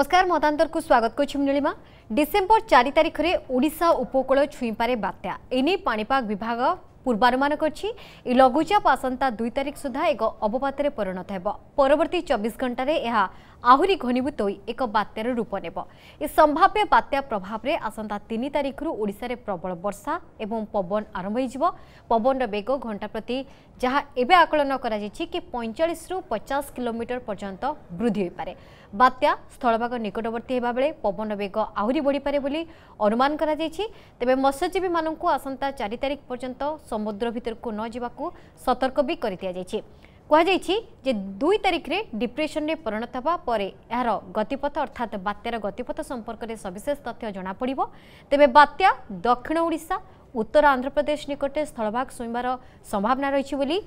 नमस्कार मतांतर को स्वागत करुंडली में डिसेम्बर चार में ओडा उपकूल छुईपे बात्या एने पापाग विभाग पूर्वानुमान कर लघुचाप आसंता दुई तारिख सुधा एक अवपात परिणत होवर्त चबीस घंटे यह ଆହୁରି ଘନୀଭୂତ ହୋଇ ଏକ ବାତ୍ୟାର ରୂପ ନେବ ଏ ସମ୍ଭାବ୍ୟ ବାତ୍ୟା ପ୍ରଭାବରେ ଆସନ୍ତା ତିନି ତାରିଖରୁ ଓଡ଼ିଶାରେ ପ୍ରବଳ ବର୍ଷା ଏବଂ ପବନ ଆରମ୍ଭ ହୋଇଯିବ ପବନର ବେଗ ଘଣ୍ଟା ପ୍ରତି ଯାହା ଏବେ ଆକଳନ କରାଯାଇଛି କି ପଇଁଚାଳିଶରୁ ପଚାଶ କିଲୋମିଟର ପର୍ଯ୍ୟନ୍ତ ବୃଦ୍ଧି ହୋଇପାରେ ବାତ୍ୟା ସ୍ଥଳଭାଗ ନିକଟବର୍ତ୍ତୀ ହେବା ବେଳେ ପବନ ବେଗ ଆହୁରି ବଢ଼ିପାରେ ବୋଲି ଅନୁମାନ କରାଯାଇଛି ତେବେ ମତ୍ସ୍ୟଜୀବୀମାନଙ୍କୁ ଆସନ୍ତା ଚାରି ତାରିଖ ପର୍ଯ୍ୟନ୍ତ ସମୁଦ୍ର ଭିତରକୁ ନ ଯିବାକୁ ସତର୍କ ବି କରିଦିଆଯାଇଛି କୁହାଯାଇଛି ଯେ ଦୁଇ ତାରିଖରେ ଡିପ୍ରେସନରେ ପରିଣତ ହେବା ପରେ ଏହାର ଗତିପଥ ଅର୍ଥାତ୍ ବାତ୍ୟାର ଗତିପଥ ସମ୍ପର୍କରେ ସବିଶେଷ ତଥ୍ୟ ଜଣାପଡ଼ିବ ତେବେ ବାତ୍ୟା ଦକ୍ଷିଣ ଓଡ଼ିଶା ଉତ୍ତର ଆନ୍ଧ୍ରପ୍ରଦେଶ ନିକଟରେ ସ୍ଥଳଭାଗ ଶୁଣିବାର ସମ୍ଭାବନା ରହିଛି ବୋଲି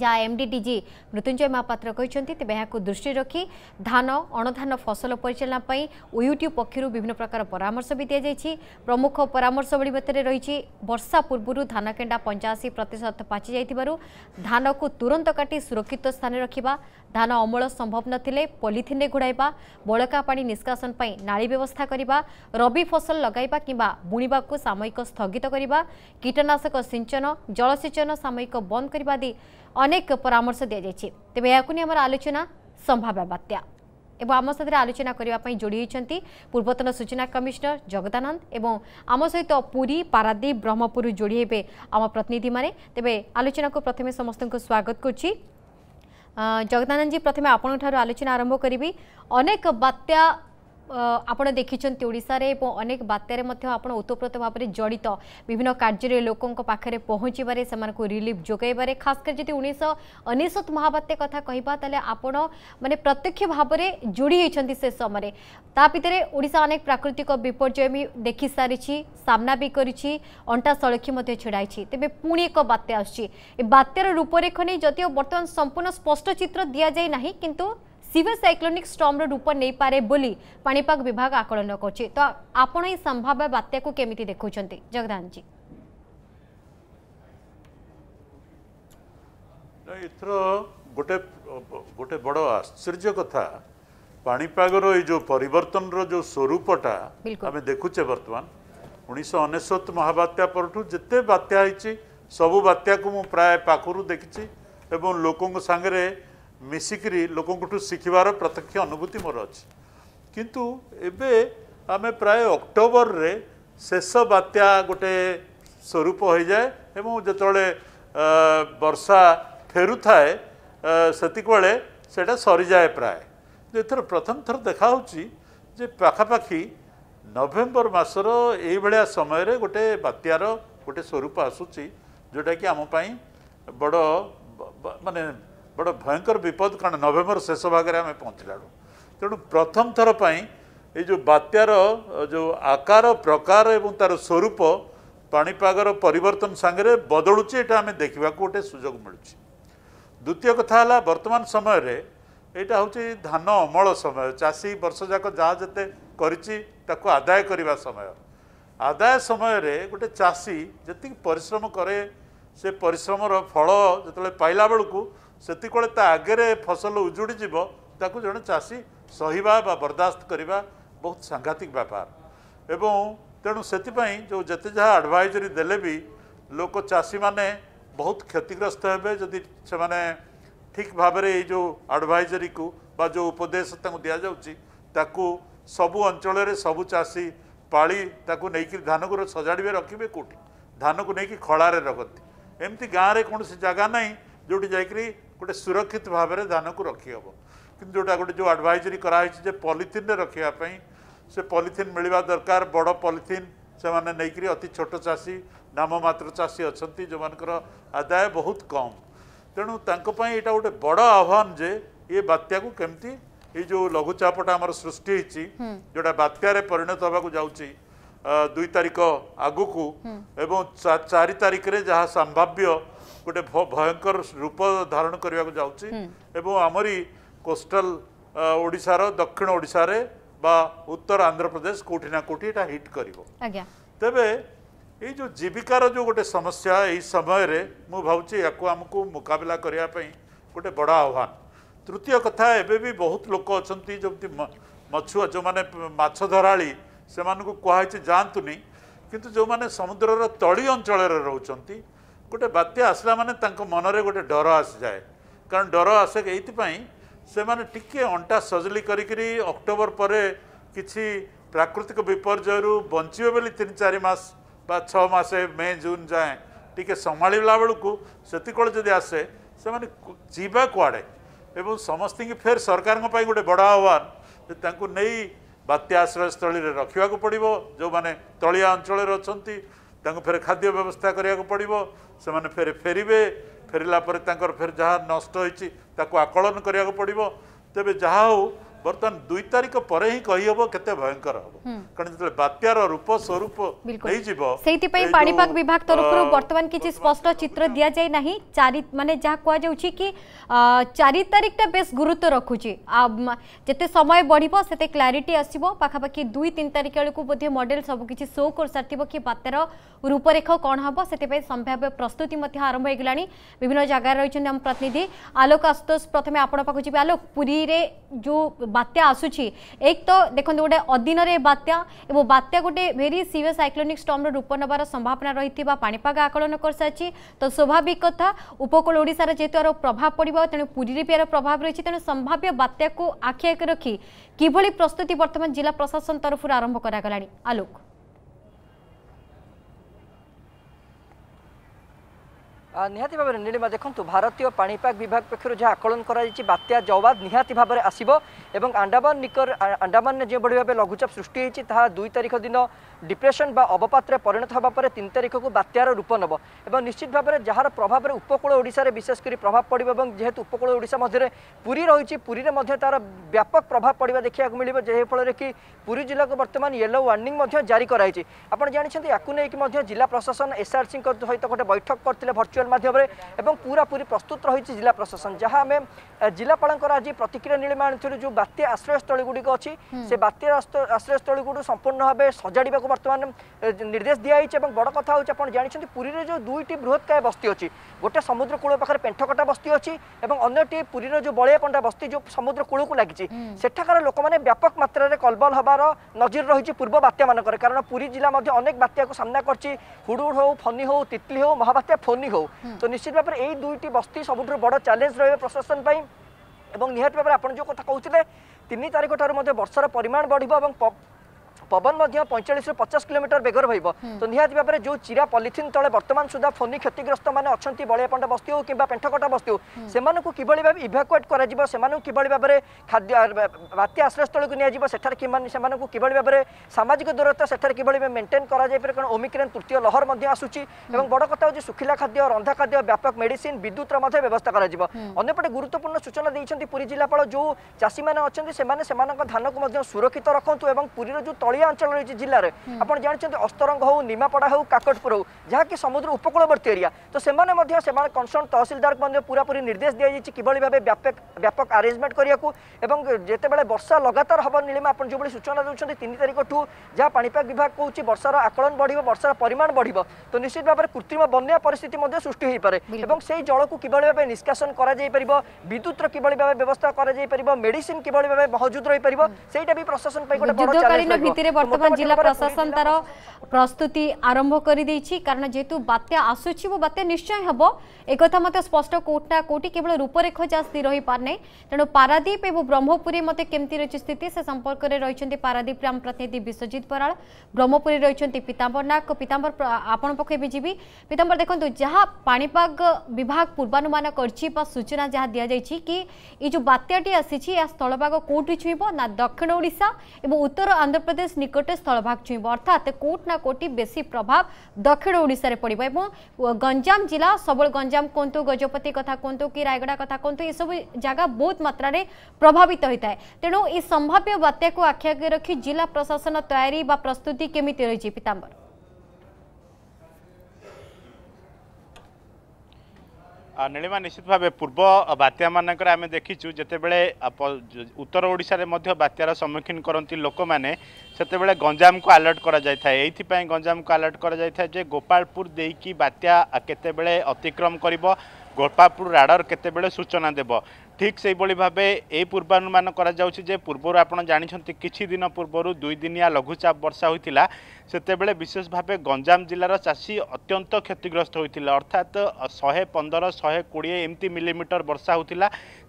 ଯାହା ଏମ୍ଡିଡିଜି ମୃତ୍ୟୁଞ୍ଜୟ ମହାପାତ୍ର କହିଛନ୍ତି ତେବେ ଏହାକୁ ଦୃଷ୍ଟିରେ ରଖି ଧାନ ଅଣଧାନ ଫସଲ ପରିଚାଳନା ପାଇଁ ଓୟୁଟି ପକ୍ଷରୁ ବିଭିନ୍ନ ପ୍ରକାର ପରାମର୍ଶ ବି ଦିଆଯାଇଛି ପ୍ରମୁଖ ପରାମର୍ଶବଳୀ ଭିତରେ ରହିଛି ବର୍ଷା ପୂର୍ବରୁ ଧାନକେଣ୍ଡା ପଞ୍ଚାଅଶୀ ପ୍ରତିଶତ ପାଚିଯାଇଥିବାରୁ ଧାନକୁ ତୁରନ୍ତ କାଟି ସୁରକ୍ଷିତ ସ୍ଥାନରେ ରଖିବା ଧାନ ଅମଳ ସମ୍ଭବ ନଥିଲେ ପଲିଥିନ୍ରେ ଘୋଡ଼ାଇବା ବଳକା ପାଣି ନିଷ୍କାସନ ପାଇଁ ନାଳି ବ୍ୟବସ୍ଥା କରିବା ରବି ଫସଲ ଲଗାଇବା କିମ୍ବା ବୁଣିବାକୁ ସାମୟିକ ସ୍ଥଗିତ କରିବା କୀଟନାଶକ ସିଞ୍ଚନ ଜଳସେଚନ ସାମୟିକ ବନ୍ଦ କରିବା ଆଦି अनेक परामर्श दि जाए तेज यह आलोचना संभाव्य बात्या आम साथ आलोचना करने जोड़ी पूर्वतन सूचना कमिशनर जगदानंद आम सहित तो पूरी पारादीप ब्रह्मपुर जोड़ी हे आम प्रतिनिधि मैंने तेज आलोचना को प्रथम समस्त को स्वागत कर जगदानंद जी प्रथम आपण आलोचना आरंभ करी अनेक बात्या आपत देखी ओडारे बात्यार ओतप्रोत भाव में जड़ित विभिन्न कार्य लोक पहुँचवे से रिलिफ जोगाइबार खासकर जी उन्नीस महावात्या कथ कह तेल मैंने प्रत्यक्ष भाव में जोड़ी होती से समय तापितर ओडा अनेक प्राकृतिक विपर्य भी देखी सारी सामना भी करा सड़खी ढड़ाई तेज पुणी एक बात्या आस बात्यार रूपरेख नहीं जदि बर्तमान संपूर्ण स्पष्ट चित्र दि जाए ना कि સિવર સાયક્લોનિક સ્ટર્મર રૂપ નેઇપારે બોલી પાણીપાગ વિભાગ આકલન કરશે તો આપણ એ સંભાવ્ય બાત્યાકુ કેમિતિ દેખું જગદાનજી ଏଥର ଗୋଟେ ଗୋଟେ ବଡ଼ ଆଶ୍ଚର୍ଯ୍ୟ କଥା ପାଣିପାଗର ଏଇ ଯେଉଁ ପରିବର୍ତ୍ତନର ଯେଉଁ ସ୍ୱରୂପଟା ଆମେ ଦେଖୁଛେ ବର୍ତ୍ତମାନ ଉଣେଇଶହ ଅନେଶ୍ୱତ ମହାବାତ୍ୟା ପରଠୁ ଯେତେ ବାତ୍ୟା ହେଇଛି ସବୁ ବାତ୍ୟାକୁ ମୁଁ ପ୍ରାୟ ପାଖରୁ ଦେଖିଛି ଏବଂ ଲୋକଙ୍କ ସାଙ୍ଗରେ ମିଶିକିରି ଲୋକଙ୍କଠୁ ଶିଖିବାର ପ୍ରତ୍ୟକ୍ଷ ଅନୁଭୂତି ମୋର ଅଛି କିନ୍ତୁ ଏବେ ଆମେ ପ୍ରାୟ ଅକ୍ଟୋବରରେ ଶେଷ ବାତ୍ୟା ଗୋଟେ ସ୍ୱରୂପ ହୋଇଯାଏ ଏବଂ ଯେତେବେଳେ ବର୍ଷା ଫେରୁଥାଏ ସେତିକିବେଳେ ସେଇଟା ସରିଯାଏ ପ୍ରାୟ ଏଥର ପ୍ରଥମ ଥର ଦେଖାହେଉଛି ଯେ ପାଖାପାଖି ନଭେମ୍ବର ମାସର ଏଇଭଳିଆ ସମୟରେ ଗୋଟେ ବାତ୍ୟାର ଗୋଟେ ସ୍ୱରୂପ ଆସୁଛି ଯେଉଁଟାକି ଆମ ପାଇଁ ବଡ଼ ମାନେ ଗୋଟେ ଭୟଙ୍କର ବିପଦ କାରଣ ନଭେମ୍ବର ଶେଷ ଭାଗରେ ଆମେ ପହଞ୍ଚିଲାଣୁ ତେଣୁ ପ୍ରଥମ ଥର ପାଇଁ ଏଇ ଯେଉଁ ବାତ୍ୟାର ଯେଉଁ ଆକାର ପ୍ରକାର ଏବଂ ତା'ର ସ୍ୱରୂପ ପାଣିପାଗର ପରିବର୍ତ୍ତନ ସାଙ୍ଗରେ ବଦଳୁଛି ଏଇଟା ଆମେ ଦେଖିବାକୁ ଗୋଟେ ସୁଯୋଗ ମିଳୁଛି ଦ୍ୱିତୀୟ କଥା ହେଲା ବର୍ତ୍ତମାନ ସମୟରେ ଏଇଟା ହେଉଛି ଧାନ ଅମଳ ସମୟ ଚାଷୀ ବର୍ଷ ଯାକ ଯାହା ଯେତେ କରିଛି ତାକୁ ଆଦାୟ କରିବା ସମୟ ଆଦାୟ ସମୟରେ ଗୋଟେ ଚାଷୀ ଯେତିକି ପରିଶ୍ରମ କରେ ସେ ପରିଶ୍ରମର ଫଳ ଯେତେବେଳେ ପାଇଲା ବେଳକୁ ସେତିକବେଳେ ତା ଆଗରେ ଫସଲ ଉଜୁଡ଼ି ଯିବ ତାକୁ ଜଣେ ଚାଷୀ ସହିବା ବା ବରଦାସ୍ତ କରିବା ବହୁତ ସାଂଘାତିକ ବ୍ୟାପାର ଏବଂ ତେଣୁ ସେଥିପାଇଁ ଯେଉଁ ଯେତେ ଯାହା ଆଡ଼ଭାଇଜରି ଦେଲେ ବି ଲୋକ ଚାଷୀମାନେ ବହୁତ କ୍ଷତିଗ୍ରସ୍ତ ହେବେ ଯଦି ସେମାନେ ଠିକ୍ ଭାବରେ ଏଇ ଯେଉଁ ଆଡ଼ଭାଇଜରିକୁ ବା ଯେଉଁ ଉପଦେଶ ତାଙ୍କୁ ଦିଆଯାଉଛି ତାକୁ ସବୁ ଅଞ୍ଚଳରେ ସବୁ ଚାଷୀ ପାଳି ତାକୁ ନେଇକି ଧାନକୁ ସଜାଡ଼ିବେ ରଖିବେ କେଉଁଠି ଧାନକୁ ନେଇକି ଖଳାରେ ରଖନ୍ତି ଏମିତି ଗାଁରେ କୌଣସି ଜାଗା ନାହିଁ ଯେଉଁଠି ଯାଇକରି गोटे सुरक्षित भाव में धान को रखिहब कि गोटे जो आडभाइजरी कराई पलिथिन रखापी से पलिथिन मिलवा दरकार बड़ पलिथिन से मैंने नहींक्र अति छोट चाषी नाम चाषी अच्छा जो मान आदाय बहुत कम तेणु तपाई यहाँ गोटे बड़ आह्वान जे ये बात्या कमती ये लघुचापटा आम सृष्टि जोटा बात्यार परिणत होगा जाऊँगी दुई तारिख आग को चार तारिखें जहाँ संभाव्य ଗୋଟେ ଭୟଙ୍କର ରୂପ ଧାରଣ କରିବାକୁ ଯାଉଛି ଏବଂ ଆମରି କୋଷ୍ଟାଲ ଓଡ଼ିଶାର ଦକ୍ଷିଣ ଓଡ଼ିଶାରେ ବା ଉତ୍ତର ଆନ୍ଧ୍ରପ୍ରଦେଶ କେଉଁଠି ନା କେଉଁଠି ଏଇଟା ହିଟ୍ କରିବ ତେବେ ଏଇ ଯେଉଁ ଜୀବିକାର ଯେଉଁ ଗୋଟେ ସମସ୍ୟା ଏଇ ସମୟରେ ମୁଁ ଭାବୁଛି ୟାକୁ ଆମକୁ ମୁକାବିଲା କରିବା ପାଇଁ ଗୋଟେ ବଡ଼ ଆହ୍ୱାନ ତୃତୀୟ କଥା ଏବେ ବି ବହୁତ ଲୋକ ଅଛନ୍ତି ଯେମିତି ମଛୁଆ ଯେଉଁମାନେ ମାଛ ଧରାଳି ସେମାନଙ୍କୁ କୁହାହେଇଛି ଯାଆନ୍ତୁନି କିନ୍ତୁ ଯେଉଁମାନେ ସମୁଦ୍ରର ତଳି ଅଞ୍ଚଳରେ ରହୁଛନ୍ତି ଗୋଟେ ବାତ୍ୟା ଆସିଲା ମାନେ ତାଙ୍କ ମନରେ ଗୋଟେ ଡର ଆସିଯାଏ କାରଣ ଡର ଆସେ ଏଇଥିପାଇଁ ସେମାନେ ଟିକିଏ ଅଣ୍ଟା ସଜିଲି କରିକିରି ଅକ୍ଟୋବର ପରେ କିଛି ପ୍ରାକୃତିକ ବିପର୍ଯ୍ୟୟରୁ ବଞ୍ଚିବେ ବୋଲି ତିନି ଚାରି ମାସ ବା ଛଅ ମାସ ମେ ଜୁନ୍ ଯାଏଁ ଟିକିଏ ସମ୍ଭାଳିଲା ବେଳକୁ ସେତିକବେଳେ ଯଦି ଆସେ ସେମାନେ ଯିବା କୁଆଡ଼େ ଏବଂ ସମସ୍ତଙ୍କୁ ଫେର୍ ସରକାରଙ୍କ ପାଇଁ ଗୋଟେ ବଡ଼ ଆହ୍ୱାନ ଯେ ତାଙ୍କୁ ନେଇ ବାତ୍ୟା ଆଶ୍ରୟସ୍ଥଳୀରେ ରଖିବାକୁ ପଡ଼ିବ ଯେଉଁମାନେ ତଳିଆ ଅଞ୍ଚଳରେ ଅଛନ୍ତି ତାଙ୍କୁ ଫେରେ ଖାଦ୍ୟ ବ୍ୟବସ୍ଥା କରିବାକୁ ପଡ଼ିବ ସେମାନେ ଫେରେ ଫେରିବେ ଫେରିଲା ପରେ ତାଙ୍କର ଫେରେ ଯାହା ନଷ୍ଟ ହୋଇଛି ତାକୁ ଆକଳନ କରିବାକୁ ପଡ଼ିବ ତେବେ ଯାହା ହେଉ बर्तमान दुई तारीख पर ही कही हम के भयंकर हम कारण जो बात्यार रूप स्वरूप नहीं विभाग तरफ बर्तमान किसी स्पष्ट चित्र दि जाए ना चार मानते जहाँ कह चार तारीखटा बे गुरुत्व रखुच जिते समय बढ़ क्लारी आसो पखापाखि दुई तीन तारीख बेलू बोध मडेल सबकि शो कर सारी बात्यार रूपरेख कौन हम से संभाव्य प्रस्तुति आरंभ हो गला विभिन्न जगार रही प्रतिनिधि आलोक आशुतोष प्रथम आपको जी आलोक पूरी जो বাত্যা আসুচি এক তো দেখুন গোটে অধীনরে বাত্যা এবং বাত্যা গোটে ভেরি সিরিয়স সাইক্লোনিক স্টম্র রূপ নেবার সম্ভাবনা রয়েছে পাপাগ আকলন করসারি তো স্বাভাবিক কথা উপকূল ওড়শার যেহেতু আর প্রভাব পড়ব তেমন পুরীরে বি আর প্রভাব রয়েছে তেমন সম্ভাব্য বাত্যা আখি আগে রক্ষি কিভাবে প্রস্তুতি বর্তমান জেলা প্রশাসন তরফর আরম্ভ করা আলোক নিহতি ভাবে নীলিমা দেখুন ভারতীয় পাপাগ বিভাগ পক্ষ যা আকলন করা যাই বাত্যা জওয়াদ নিহতি ভাবে আসব এবং আন্ডামান নিকর আন্ডামানে যেভাবে ভাবে লঘুচাপ সৃষ্টি হয়েছে তাহা দুই তারিখ দিন ডিপ্রেসন বা অবপাত্রে পরিণত হওয়া পরে তিন তারিখক বাত্যার রূপ নব এবং নিশ্চিত ভাবে যার প্রভাবের উপকূল ওড়শার বিশেষ করে প্রভাব পড়ব এবং যেহেতু উপকূল ওড়শা মধ্যে পুরী রয়েছে পুরীরে মধ্যে তার ব্যাপক প্রভাব পড়া দেখা মিলবে যে ফলে কি পুরী জেলাকে বর্তমান ইয়েলো ওয়ার্নিং জারি করা হয়েছে আপনার জাঁচান ইয়াকু জেলা প্রশাসন এসআরসি সহ গোটে বৈঠক করলে ভর্চুয়াল ভিজুয়াল মাধ্যমে এবং পুরাপুরি প্রস্তুত রয়েছে জেলা প্রশাসন যা আমি জেলাপাল আজ প্রতিক্রিয়া নীলিমা আনিছিল যে বাত্যা আশ্রয়স্থলী গুড়ি অছি সে বাত্যা আশ্রয়স্থলী সম্পূর্ণ সম্পূর্ণভাবে সজাড়া বর্তমানে নির্দেশ দিয়া হয়েছে এবং বড় কথা হচ্ছে আপনার জাঁচান পুরীর যে দুইটি বৃহৎকায় বস্তি অছি গোটে সমুদ্র কূল পাখে পেঠকটা বস্তি অছি অন্যটি পুরীর যে বলিয়া পণ্ডা বস্তি যে সমুদ্র কূলক লাগিছে সেঠাকার লোক মানে ব্যাপক মাত্রায় কলবল হবার নজির রয়েছে পূর্ব বাত্যা মানকরে কারণ পুরী জেলা মধ্যে অনেক বাত্যাকে সামনা করছে হুড়ুড় হোক ফনি হোক তিতলি হোক মহাবাত্যা ফনি হোক তো নিশ্চিত ভাবে এই দুইটি বস্তি সবুঠ বড় চ্যালেঞ্জ রয়েছে প্রশাসন এবং নিহত ভাবে আপনার যে কথা কৌলে তিন তারিখ ঠার বর্ষার পরিমাণ বড় এবং পবন মধ্য পঁয়চাশ রু পচাশ কিলোমিটার বেগর রহব তো নিহতি ভাবে যে চিরা পলিথিন তলে বর্তমান সুদ্ধা ফোনি ক্ষতিগ্রস্ত মানে অনেক বলিয়া পণ্ডা বস্তি হোক কিংবা পেঠকটা বস্তি হোক সে কিভাবে ভাবে ইভাকুয়েট করা যাব সে কিভাবে ভাবে খাদ্য বাত্যা আশ্রয়স্থল নিয়ে সেখানে সেঠার সে কিভাবে ভাবে সামাজিক দূরত্ব সেখানে কিভাবে মেন্টেন করা যাই পারে কারণ ওমিক্রেন তৃতীয় লহর মধ্যে আসুচি এবং বড় কথা হচ্ছে শুখিলা খাদ্য রন্ধা খাদ্য ব্যাপক মেডিসিন বিদ্যুৎর মধ্যে ব্যবস্থা করা যাব অন্যপটে গুরুত্বপূর্ণ সূচনা দিয়েছেন পুরী জেলাপাল যে চাষী মানে অনেক সে ধানক সুরক্ষিত রাখতু এবং পুরীর যে তলি ଓଡ଼ିଆ ଅଞ୍ଚଳ ରହିଛି ଜିଲ୍ଲାରେ ଆପଣ ଜାଣିଛନ୍ତି ଅସ୍ତରଙ୍ଗ ହଉ ନିମାପଡ଼ା ହଉ କାକଟପୁର ହଉ ଯାହାକି ସମୁଦ୍ର ଉପକୂଳବର୍ତ୍ତୀ ଏରିଆ ତ ସେମାନେ ମଧ୍ୟ ସେମାନେ କନସର୍ଣ୍ଣ ତହସିଲଦାରକୁ ମଧ୍ୟ ପୁରାପୁରି ନିର୍ଦ୍ଦେଶ ଦିଆଯାଇଛି କିଭଳି ଭାବେ ବ୍ୟାପକ ବ୍ୟାପକ ଆରେଞ୍ଜମେଣ୍ଟ କରିବାକୁ ଏବଂ ଯେତେବେଳେ ବର୍ଷା ଲଗାତାର ହେବ ନିଳିମା ଆପଣ ଯେଉଁଭଳି ସୂଚନା ଦେଉଛନ୍ତି ତିନି ତାରିଖଠୁ ଯାହା ପାଣିପାଗ ବିଭାଗ କହୁଛି ବର୍ଷାର ଆକଳନ ବଢ଼ିବ ବର୍ଷାର ପରିମାଣ ବଢ଼ିବ ତ ନିଶ୍ଚିତ ଭାବରେ କୃତ୍ରିମ ବନ୍ୟା ପରିସ୍ଥିତି ମଧ୍ୟ ସୃଷ୍ଟି ହୋଇପାରେ ଏବଂ ସେହି ଜଳକୁ କିଭଳି ଭାବେ ନିଷ୍କାସନ କରାଯାଇପାରିବ ବିଦ୍ୟୁତ୍ର କିଭଳି ଭାବେ ବ୍ୟବସ୍ଥା କରାଯାଇପାରିବ ମେଡିସିନ କିଭଳି ଭାବେ ମହଜୁଦ ରହିପାରିବ ସେଇଟା ବି ପ୍ରଶାସନ ପାଇଁ ଗୋଟେ ବଡ଼ ଚ୍ୟାଲେଞ୍ଜ बर्तमान जिला प्रशासन तार प्रस्तुति आरंभ कर कारण जेहेतु बात्या आसूची वो बात्या निश्चय हे एक मत स्पष्ट कौटा कौटी केवल रूपरेख जा रही हो पारना तेणु पारादीप और ब्रह्मपुरी मत के रही स्थिति से संपर्क में रही पारादीप आम प्रतिनिधि विश्वजित बराल ब्रह्मपुरी रही पीतांबर नाग पीतांबर आपण पक्ष भी जी पीतांबर देखो जहाँ पापाग विभाग पूर्वानुमान कर सूचना जहाँ दि जाइए कि ये बात्याटी आ स्थलभाग कौटी छुईब ना दक्षिण ओडा और उत्तर आंध्र प्रदेश ओडिश निकट स्थलभाग छुईब अर्थात कोटना कोटि बेस प्रभाव दक्षिण ओडार पड़ गंजाम जिला सबल गंजाम कहतु गजपति कथा कहतु कि रायगढ़ कथ कहतु ये सब जगह बहुत मात्रा रे प्रभावित होता है तेणु ये संभाव्य बात्या को आखि आगे रखी जिला प्रशासन तैयारी व प्रस्तुति केमी रही पीतांबर ନୀଳିମା ନିଶ୍ଚିତ ଭାବେ ପୂର୍ବ ବାତ୍ୟାମାନଙ୍କରେ ଆମେ ଦେଖିଛୁ ଯେତେବେଳେ ଉତ୍ତର ଓଡ଼ିଶାରେ ମଧ୍ୟ ବାତ୍ୟାର ସମ୍ମୁଖୀନ କରନ୍ତି ଲୋକମାନେ ସେତେବେଳେ ଗଞ୍ଜାମକୁ ଆଲର୍ଟ କରାଯାଇଥାଏ ଏଇଥିପାଇଁ ଗଞ୍ଜାମକୁ ଆଲର୍ଟ କରାଯାଇଥାଏ ଯେ ଗୋପାଳପୁର ଦେଇକି ବାତ୍ୟା କେତେବେଳେ ଅତିକ୍ରମ କରିବ ଗୋପାଳପୁର ରାଡ଼ର କେତେବେଳେ ସୂଚନା ଦେବ ঠিক সেইভাবে ভাবে এই পূর্বানুমান করা যাচ্ছে যে পূর্ব আপনার জাঁচান কিছু দিন পূর্বর দুইদিনিয়া লঘুচাপ বর্ষা হয়েছিল সেতবে বিশেষভাবে গঞ্জাম জেলার চাষী অত্যন্ত ক্ষতিগ্রস্ত হয়েছিল অর্থাৎ শহে পনেরো শহে কোড়িয়ে এমতি মিলিমিটর বর্ষা হয়েছিল